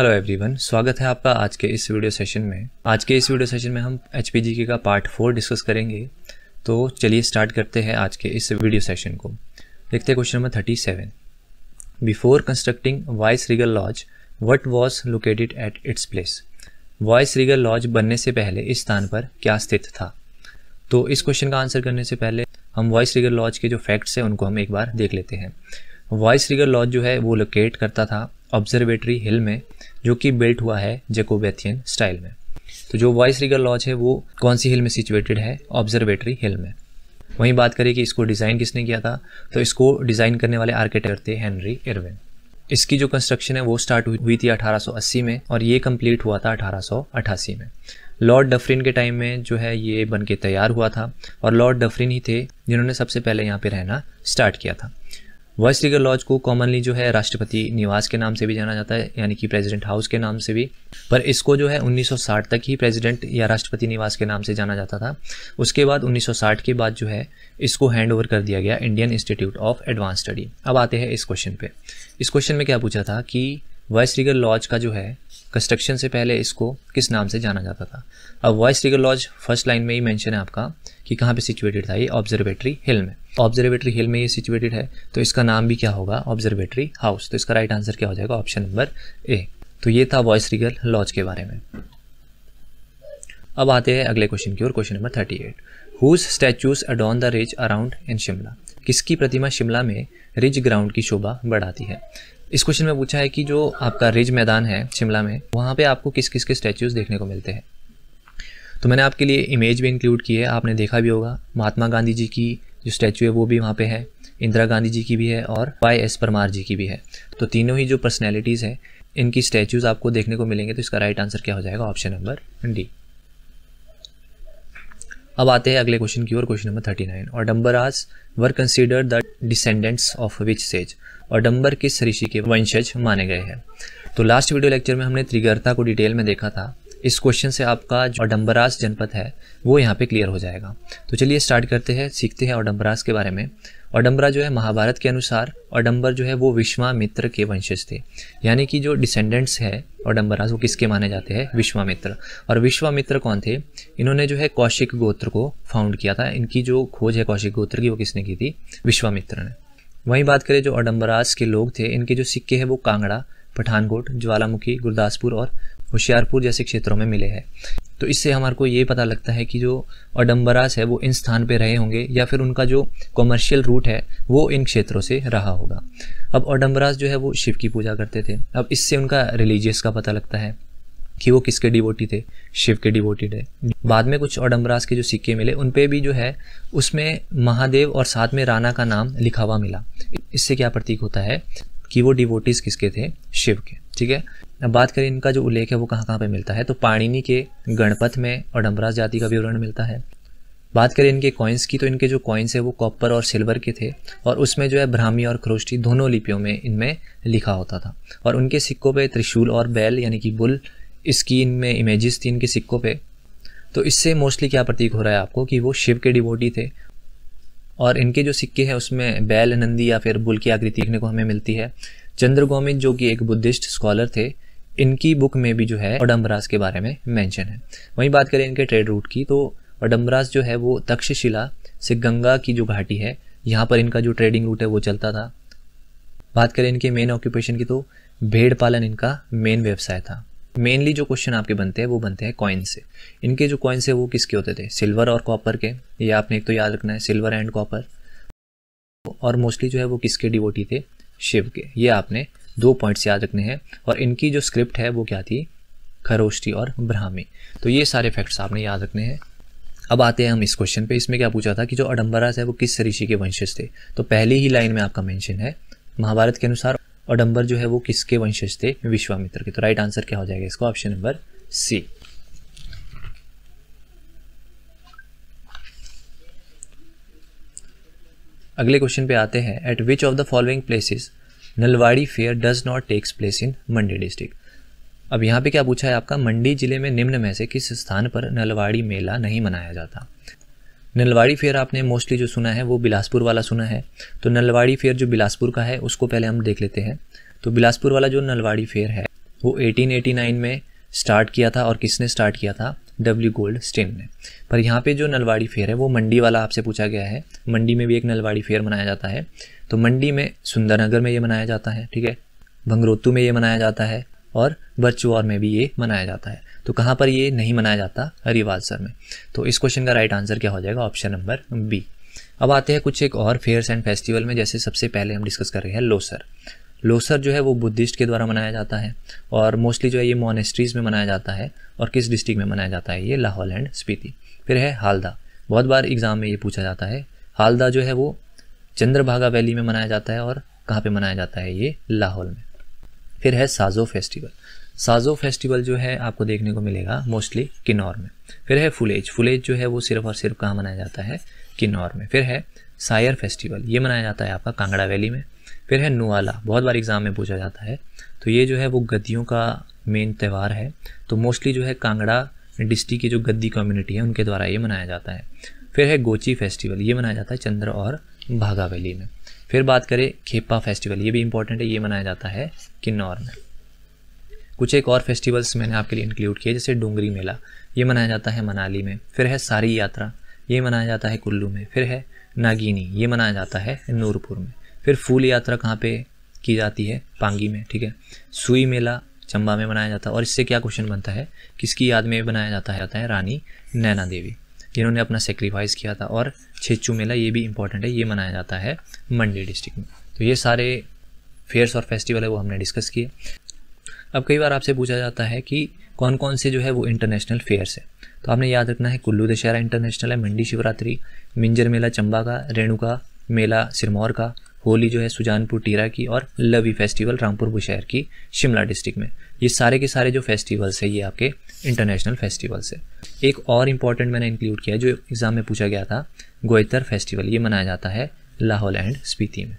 hello everyone स्वागत है आपका आज के इस वीडियो सेशन में आज के इस वीडियो सेशन में हम एच का पार्ट फोर डिस्कस करेंगे तो चलिए स्टार्ट करते हैं आज के इस वीडियो सेशन को देखते हैं question number thirty seven before constructing viceregal lodge what was located at its place viceregal lodge बनने से पहले इस स्थान पर क्या स्थित था तो इस क्वेश्चन का आंसर करने से पहले हम वॉइस रिगल लॉज के जो फैक्ट्स हैं उनको हम एक बार देख लेते हैं वॉइस रिगल लॉज जो है वो लोकेट करता था ऑब्जर्वेटरी हिल में जो कि बिल्ट हुआ है जेकोबेथियन स्टाइल में तो जो वॉइस रिगर लॉज है वो कौन सी हिल में सिचुएटेड है ऑब्जर्वेटरी हिल में वहीं बात करें कि इसको डिज़ाइन किसने किया था तो इसको डिज़ाइन करने वाले आर्किटेक्ट थे हेनरी इरविन इसकी जो कंस्ट्रक्शन है वो स्टार्ट हुई थी 1880 में और ये कंप्लीट हुआ था 1888 में लॉर्ड डफरिन के टाइम में जो है ये बन के तैयार हुआ था और लॉर्ड डफरिन ही थे जिन्होंने सबसे पहले यहाँ पे रहना स्टार्ट किया था वॉइस रीगर लॉज को कॉमनली जो है राष्ट्रपति निवास के नाम से भी जाना जाता है यानी कि प्रेसिडेंट हाउस के नाम से भी पर इसको जो है 1960 तक ही प्रेसिडेंट या राष्ट्रपति निवास के नाम से जाना जाता था उसके बाद 1960 के बाद जो है इसको हैंड ओवर कर दिया गया Indian Institute of Advanced Study अब आते हैं इस क्वेश्चन पर इस क्वेश्चन में क्या पूछा था कि वॉइस रीगर लॉज का जो है कंस्ट्रक्शन से पहले इसको किस नाम से जाना जाता था अब viceregal lodge first line में ही मेंशन है आपका कि कहाँ पे सिचुएटेड था ये ऑब्जर्वेटरी हिल में ऑब्जर्वेटरी हिल में ये सिचुएटेड है तो इसका नाम भी क्या होगा ऑब्जर्वेटरी हाउस तो इसका राइट आंसर क्या हो जाएगा ऑप्शन नंबर ए तो ये था वॉइस रिगर लॉज के बारे में अब आते हैं अगले क्वेश्चन की ओर question number thirty eight whose statues adorn the ridge around in Shimla किसकी प्रतिमा शिमला में रिज ग्राउंड की शोभा बढ़ाती है इस क्वेश्चन में पूछा है कि जो आपका रिज मैदान है शिमला में वहाँ पे आपको किस किस के स्टैचूज़ देखने को मिलते हैं तो मैंने आपके लिए इमेज भी इंक्लूड की है आपने देखा भी होगा महात्मा गांधी जी की जो स्टैचू है वो भी वहाँ पे है इंदिरा गांधी जी की भी है और वाई एस परमार जी की भी है तो तीनों ही जो पर्सनैलिटीज़ हैं इनकी स्टैचूज़ आपको देखने को मिलेंगे तो इसका राइट आंसर क्या हो जाएगा ऑप्शन नंबर डी अब आते हैं अगले क्वेश्चन की ओर क्वेश्चन नंबर थर्टी नाइन और डम्बर आज वर consider the descendants of which sage और डम्बर किस ऋषि के वंशज माने गए हैं तो लास्ट वीडियो लेक्चर में हमने त्रिगर्ता को डिटेल में देखा था इस क्वेश्चन से आपका जो डम्बरास जनपद है वो यहाँ पे क्लियर हो जाएगा तो चलिए स्टार्ट करते हैं सीखते हैं ओडम्बरास के बारे में ओडम्बरा जो है महाभारत के अनुसार अडम्बर जो है वो विश्वामित्र के वंशज थे यानी कि जो डिसेंडेंट्स है ओडम्बरास वो किसके माने जाते हैं विश्वामित्र और विश्वामित्र कौन थे इन्होंने जो है कौशिक गोत्र को फाउंड किया था इनकी जो खोज है कौशिक गोत्र की वो किसने की थी विश्वामित्र ने वहीं बात करें जो ओडम्बरास के लोग थे इनके जो सिक्के हैं वो कांगड़ा पठानकोट ज्वालामुखी गुरदासपुर और होशियारपुर जैसे क्षेत्रों में मिले हैं तो इससे हमारे को ये पता लगता है कि जो अडम्बरास है वो इन स्थान पर रहे होंगे या फिर उनका जो कॉमर्शियल रूट है वो इन क्षेत्रों से रहा होगा अब अडम्बरास जो है वो शिव की पूजा करते थे अब इससे उनका रिलीजियस का पता लगता है कि वो किसके डिवोटी थे शिव के डिवोटी थे बाद में कुछ ओडम्बरास के जो सिक्के मिले उन पे भी जो है उसमें महादेव और साथ में राणा का नाम लिखा हुआ मिला इससे क्या प्रतीक होता है कि वो डिवोटीज़ किसके थे शिव के ठीक है अब बात करें इनका जो उल्लेख है वो कहाँ कहाँ पे मिलता है तो पाणिनि के गणपत में और डम्बराज जाति का विवरण मिलता है बात करें इनके कॉइन्स की तो इनके जो कॉइन्स है वो कॉपर और सिल्वर के थे और उसमें जो है ब्राह्मी और क्रोष्टी दोनों लिपियों में इनमें लिखा होता था और उनके सिक्कों पे त्रिशूल और बैल यानी कि बुल इसकी इनमें इमेजेस थी इनके सिक्कों पे तो इससे मोस्टली क्या प्रतीक हो रहा है आपको कि वो शिव के डिबोटी थे और इनके जो सिक्के हैं उसमें बैल नंदी या फिर बुल की आकृति देखने को हमें मिलती है चंद्र जो कि एक बुद्धिस्ट स्कॉलर थे इनकी बुक में भी जो है ओडम्बरास के बारे में मेंशन है वहीं बात करें इनके ट्रेड रूट की तो ओडम्बरास जो है वो तक्षशिला से गंगा की जो घाटी है यहाँ पर इनका जो ट्रेडिंग रूट है वो चलता था बात करें इनके मेन ऑक्यूपेशन की तो भेड़ पालन इनका मेन व्यवसाय था मेनली जो क्वेश्चन आपके बनते हैं वो बनते हैं कॉइन से इनके जो कॉइन्स है वो किसके होते थे सिल्वर और कॉपर के ये आपने एक तो याद रखना है सिल्वर एंड कॉपर और मोस्टली जो है वो किसके डिवोटी थे शिव के ये आपने दो पॉइंट्स याद रखने हैं और इनकी जो स्क्रिप्ट है वो क्या थी खरोष्टी और ब्राह्मी तो ये सारे फैक्ट्स आपने याद रखने हैं अब आते हैं हम इस क्वेश्चन पे इसमें क्या पूछा था कि जो अडम्बरास है वो किस ऋषि के वंशज थे तो पहली ही लाइन में आपका मेंशन है महाभारत के अनुसार अडम्बर जो है वो किसके वंशज थे विश्वामित्र के तो राइट आंसर क्या हो जाएगा इसका ऑप्शन नंबर सी अगले क्वेश्चन पे आते हैं at which of the following places Nalwari fair does not takes place in Mandi district अब यहाँ पे क्या पूछा है आपका मंडी जिले में निम्न में से किस स्थान पर नलवाड़ी मेला नहीं मनाया जाता नलवाड़ी फेयर आपने मोस्टली जो सुना है वो बिलासपुर वाला सुना है तो नलवाड़ी फेयर जो बिलासपुर का है उसको पहले हम देख लेते हैं तो बिलासपुर वाला जो नलवाड़ी फेयर है वो 1889 में स्टार्ट किया था और किसने स्टार्ट किया था डब्ल्यू गोल्ड स्टेन में पर यहाँ पे जो नलवाड़ी फेयर है वो मंडी वाला आपसे पूछा गया है मंडी में भी एक नलवाड़ी फेयर मनाया जाता है तो मंडी में सुंदरनगर में ये मनाया जाता है ठीक है भंगरोतू में ये मनाया जाता है और बर्चुआर में भी ये मनाया जाता है तो कहाँ पर ये नहीं मनाया जाता रिवालसर में तो इस क्वेश्चन का राइट आंसर क्या हो जाएगा ऑप्शन नंबर बी अब आते हैं कुछ एक और फेयर्स एंड फेस्टिवल में जैसे सबसे पहले हम डिस्कस कर रहे हैं लोसर लोसर जो है वो बुद्धिस्ट के द्वारा मनाया जाता है और मोस्टली जो है ये मोनेस्ट्रीज़ में मनाया जाता है और किस डिस्ट्रिक्ट में मनाया जाता है ये लाहौल एंड स्पीति फिर है हालदा बहुत बार एग्ज़ाम में ये पूछा जाता है हालदा जो है वो चंद्रभागा वैली में मनाया जाता है और कहाँ पे मनाया जाता है ये लाहौल में फिर है साजो फेस्टिवल साजो फेस्टिवल जो है आपको देखने को मिलेगा मोस्टली किन्नौर में फिर है फुलेज फुलेज जो है वो सिर्फ और सिर्फ कहाँ मनाया जाता है किन्नौर में फिर है सायर फेस्टिवल ये मनाया जाता है आपका कांगड़ा वैली में फिर है नुआला बहुत बार एग्ज़ाम में पूछा जाता है तो ये जो है वो गद्दियों का मेन त्यौहार है तो मोस्टली जो है कांगड़ा डिस्ट्रिक्ट की जो गद्दी कम्युनिटी है उनके द्वारा ये मनाया जाता है फिर है गोची फेस्टिवल ये मनाया जाता है चंद्र और भागा वैली में फिर बात करें खेपा फेस्टिवल ये भी इंपॉर्टेंट है ये मनाया जाता है किन्नौर में कुछ एक और फेस्टिवल्स मैंने आपके लिए इंक्लूड किए जैसे डोंगरी मेला ये मनाया जाता है मनाली में फिर है सारी यात्रा ये मनाया जाता है कुल्लू में फिर है नागिनी ये मनाया जाता है नूरपुर में फिर फूल यात्रा कहाँ पे की जाती है पांगी में ठीक है सुई मेला चंबा में मनाया जाता है और इससे क्या क्वेश्चन बनता है किसकी याद में बनाया जाता है जाता है रानी नैना देवी जिन्होंने अपना सेक्रीफाइस किया था और छेचू मेला ये भी इंपॉर्टेंट है ये मनाया जाता है मंडी डिस्ट्रिक्ट में तो ये सारे फेयर्स और फेस्टिवल है वो हमने डिस्कस किए अब कई बार आपसे पूछा जाता है कि कौन कौन से जो है वो इंटरनेशनल फेयर्स है तो आपने याद रखना है कुल्लू दशहरा इंटरनेशनल है मंडी शिवरात्रि मिंजर मेला चंबा का रेणुका मेला सिरमौर का होली जो है सुजानपुर टीरा की और लवी फेस्टिवल रामपुर बुशहर की शिमला डिस्ट्रिक्ट में ये सारे के सारे जो फेस्टिवल्स है ये आपके इंटरनेशनल फेस्टिवल्स है एक और इम्पॉर्टेंट मैंने इंक्लूड किया जो एग्ज़ाम में पूछा गया था गोयतर फेस्टिवल ये मनाया जाता है लाहौल एंड स्पीति में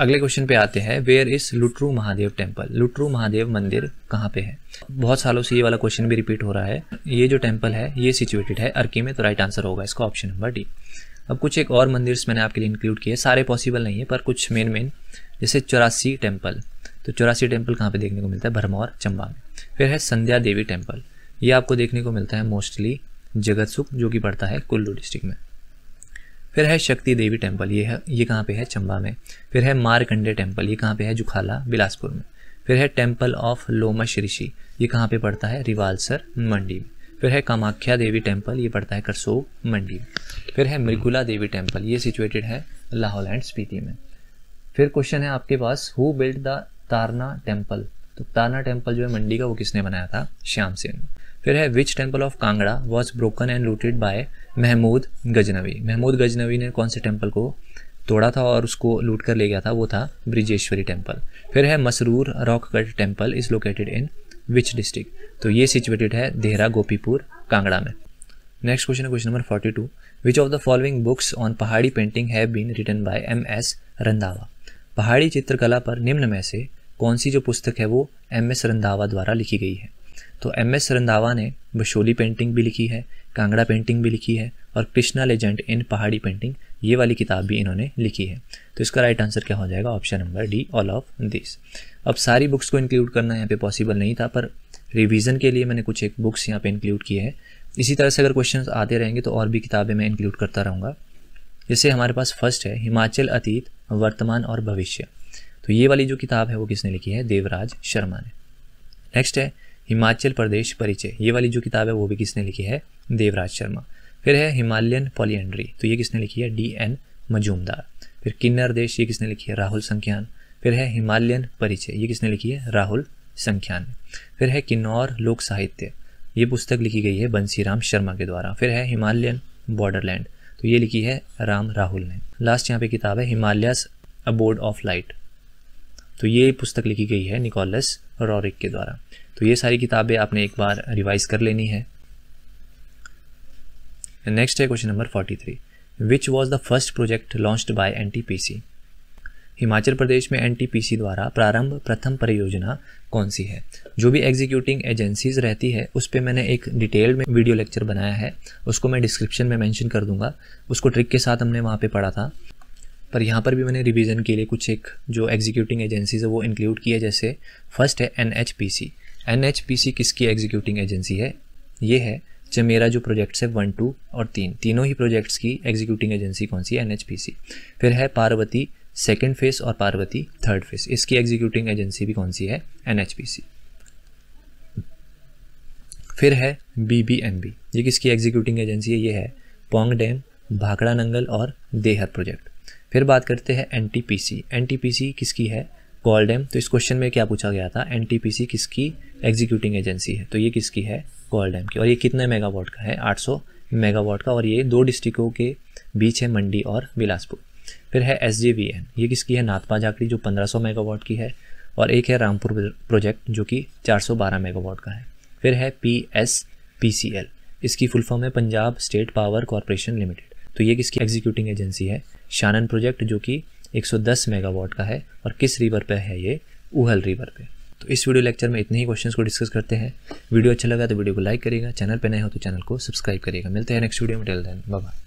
अगले क्वेश्चन पे आते हैं where is Lutru Mahadev temple Lutru Mahadev मंदिर कहाँ पे है बहुत सालों से ये वाला क्वेश्चन भी रिपीट हो रहा है ये जो टेम्पल है ये सिचुएटेड है अर्की में तो राइट आंसर होगा इसका ऑप्शन नंबर डी अब कुछ एक और मंदिर मैंने आपके लिए इंक्लूड किए सारे पॉसिबल नहीं है पर कुछ मेन मेन जैसे चौरासी टेम्पल तो चौरासी टेम्पल कहाँ पे देखने को मिलता है भरमौर चंबा में फिर है संध्या देवी टेम्पल ये आपको देखने को मिलता है मोस्टली जगत जो कि पड़ता है कुल्लू डिस्ट्रिक्ट में फिर है शक्ति देवी टेम्पल ये है ये कहाँ पे है चंबा में फिर है मारकंडे टेम्पल ये कहाँ पे है जुखाला बिलासपुर में फिर है टेम्पल ऑफ लोमश ऋषि ये कहाँ पे पड़ता है रिवालसर मंडी में फिर है कामाख्या देवी टेम्पल ये पड़ता है करसो मंडी फिर है मृगुला देवी टेम्पल ये सिचुएटेड है लाहौल एंड स्पीति में फिर क्वेश्चन है आपके पास who build the Tarna temple तो तारना टेम्पल जो है मंडी का वो किसने बनाया था श्याम सेन फिर है which temple of Kangra was broken and looted by Mahmud Ghaznavi Mahmud Ghaznavi ने कौन से टेम्पल को तोड़ा था और उसको लूट कर ले गया था वो था ब्रिजेश्वरी टेम्पल फिर है Masroor rock cut temple is located in which district तो ये सिचुएटेड है देहरा गोपीपुर कांगड़ा में नेक्स्ट क्वेश्चन है question number forty two which of the following books on Pahari painting have been written by M S Randhawa पहाड़ी चित्रकला पर निम्न में से कौन सी जो पुस्तक है वो एम एस रंधावा द्वारा लिखी गई है तो एम एस रंधावा ने बशोली पेंटिंग भी लिखी है कांगड़ा पेंटिंग भी लिखी है और कृष्णा लेजेंड इन पहाड़ी पेंटिंग ये वाली किताब भी इन्होंने लिखी है तो इसका राइट आंसर क्या हो जाएगा option number D all of this अब सारी बुक्स को इंक्लूड करना यहाँ पे पॉसिबल नहीं था पर रिवीजन के लिए मैंने कुछ एक बुक्स यहाँ पे इंक्लूड किए हैं इसी तरह से अगर क्वेश्चन आते रहेंगे तो और भी किताबें मैं इंक्लूड करता रहूँगा जैसे हमारे पास फर्स्ट है हिमाचल अतीत वर्तमान और भविष्य तो ये वाली जो किताब है वो किसने लिखी है देवराज शर्मा ने नेक्स्ट है हिमाचल प्रदेश परिचय ये वाली जो किताब है वो भी किसने लिखी है देवराज शर्मा फिर है हिमालयन पॉलियंड्री तो ये किसने लिखी है डी एन मजूमदार फिर किन्नर देश ये किसने लिखी है राहुल संख्यान फिर है हिमालयन परिचय ये किसने लिखी है राहुल संख्यान फिर है किन्नौर लोक साहित्य ये पुस्तक लिखी गई है बंसीराम शर्मा के द्वारा फिर है हिमालयन बॉर्डरलैंड तो ये लिखी है राम राहुल ने लास्ट यहाँ पे किताब है Himalayas abode of light तो ये पुस्तक लिखी गई है निकोलस रॉरिक के द्वारा तो ये सारी किताबें आपने एक बार रिवाइज़ कर लेनी है नेक्स्ट है question number forty three which was the first project launched by N Himachal Pradesh में एन द्वारा प्रारंभ प्रथम परियोजना कौन सी है जो भी एग्जीक्यूटिंग एजेंसीज रहती है उस पर मैंने एक डिटेल में वीडियो लेक्चर बनाया है उसको मैं डिस्क्रिप्शन में मैंशन कर दूंगा उसको ट्रिक के साथ हमने वहाँ पर पढ़ा था पर यहाँ पर भी मैंने रिविज़न के लिए कुछ एक जो एग्जीक्यूटिंग एजेंसीज है वो इंक्लूड किया जैसे फर्स्ट है N H P C N H P C किसकी एग्जीक्यूटिंग एजेंसी है ये है जब मेरा जो प्रोजेक्ट्स है वन टू और तीन तीनों ही प्रोजेक्ट्स की एग्जीक्यूटिंग एजेंसी कौन सी है फिर है पार्वती सेकेंड फेस और पार्वती थर्ड फेस इसकी एग्जीक्यूटिंग एजेंसी भी कौन सी है एन फिर है बी बी एम बी ये किसकी एग्जीक्यूटिंग एजेंसी है ये है पोंग डैम भाखड़ा नंगल और देहर प्रोजेक्ट फिर बात करते हैं N T P C N T P C किसकी है कॉल डैम तो इस क्वेश्चन में क्या पूछा गया था एन टी पी सी किसकी एग्जीक्यूटिंग एजेंसी है तो ये किसकी है कोयल डैम की और ये कितने मेगावाट का है 800 मेगावाट का और ये दो डिस्ट्रिक्टों के बीच है मंडी और बिलासपुर फिर है एस ये किसकी है नाथपा झाकड़ी जो 1500 मेगावाट की है और एक है रामपुर प्रोजेक्ट जो कि 412 मेगावाट का है फिर है P S P C L इसकी फुल फॉर्म है Punjab state power corporation limited तो ये किसकी एग्जीक्यूटिंग एजेंसी है शानन प्रोजेक्ट जो कि 110 मेगावाट का है और किस रिवर पे है ये उहल रिवर पे तो इस वीडियो लेक्चर में इतने ही क्वेश्चन को डिस्कस करते हैं वीडियो अच्छा लगा तो वीडियो को लाइक करेगा चैनल पर नए हो तो चैनल को सब्सक्राइब करेगा मिलते हैं नेक्स्ट वीडियो में टेल देन बाय